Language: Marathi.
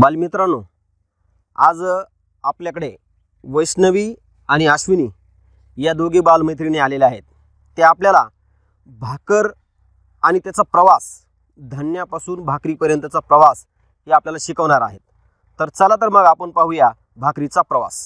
बालमित्रांनो आज आपल्याकडे वैष्णवी आणि अश्विनी या दोघी बालमैत्रिणी आलेल्या आहेत ते आपल्याला भाकर आणि त्याचा प्रवास धन्यापासून भाकरीपर्यंतचा प्रवास हे आपल्याला शिकवणार आहेत तर चला तर मग आपण पाहूया भाकरीचा प्रवास